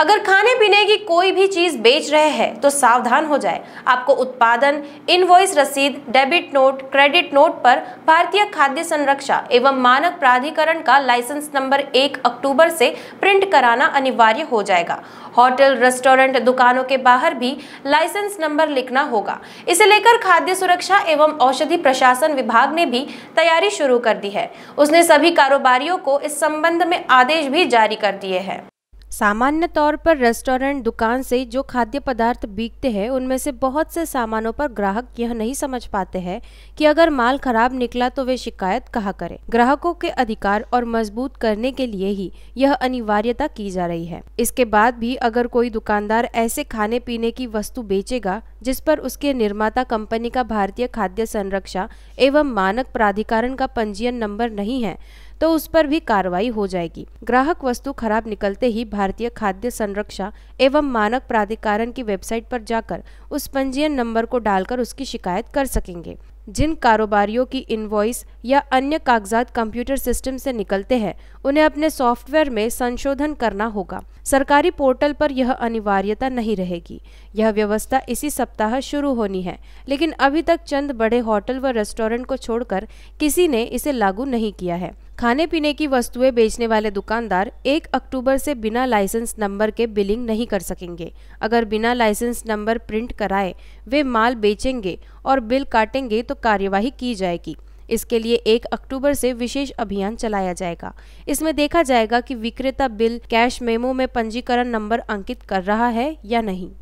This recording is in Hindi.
अगर खाने पीने की कोई भी चीज़ बेच रहे हैं तो सावधान हो जाए आपको उत्पादन इनवॉइस रसीद डेबिट नोट क्रेडिट नोट पर भारतीय खाद्य संरक्षा एवं मानक प्राधिकरण का लाइसेंस नंबर एक अक्टूबर से प्रिंट कराना अनिवार्य हो जाएगा होटल रेस्टोरेंट दुकानों के बाहर भी लाइसेंस नंबर लिखना होगा इसे लेकर खाद्य सुरक्षा एवं औषधि प्रशासन विभाग ने भी तैयारी शुरू कर दी है उसने सभी कारोबारियों को इस संबंध में आदेश भी जारी कर दिए हैं सामान्य तौर पर रेस्टोरेंट दुकान से जो खाद्य पदार्थ बिकते हैं उनमें से बहुत से सामानों पर ग्राहक यह नहीं समझ पाते हैं कि अगर माल खराब निकला तो वे शिकायत कहा करें ग्राहकों के अधिकार और मजबूत करने के लिए ही यह अनिवार्यता की जा रही है इसके बाद भी अगर कोई दुकानदार ऐसे खाने पीने की वस्तु बेचेगा जिस पर उसके निर्माता कंपनी का भारतीय खाद्य संरक्षा एवं मानक प्राधिकरण का पंजीयन नंबर नहीं है तो उस पर भी कार्रवाई हो जाएगी ग्राहक वस्तु खराब निकलते ही भारतीय खाद्य संरक्षा एवं मानक प्राधिकरण की वेबसाइट पर जाकर उस पंजीयन नंबर को डालकर उसकी शिकायत कर सकेंगे जिन कारोबारियों की इनवॉइस या अन्य कागजात कंप्यूटर सिस्टम से निकलते हैं उन्हें अपने सॉफ्टवेयर में संशोधन करना होगा सरकारी पोर्टल पर यह अनिवार्यता नहीं रहेगी यह व्यवस्था इसी सप्ताह शुरू होनी है लेकिन अभी तक चंद बड़े होटल व रेस्टोरेंट को छोड़कर किसी ने इसे लागू नहीं किया है खाने पीने की वस्तुएं बेचने वाले दुकानदार 1 अक्टूबर से बिना लाइसेंस नंबर के बिलिंग नहीं कर सकेंगे अगर बिना लाइसेंस नंबर प्रिंट कराए वे माल बेचेंगे और बिल काटेंगे तो कार्यवाही की जाएगी इसके लिए एक अक्टूबर से विशेष अभियान चलाया जाएगा इसमें देखा जाएगा कि विक्रेता बिल कैश मेमो में पंजीकरण नंबर अंकित कर रहा है या नहीं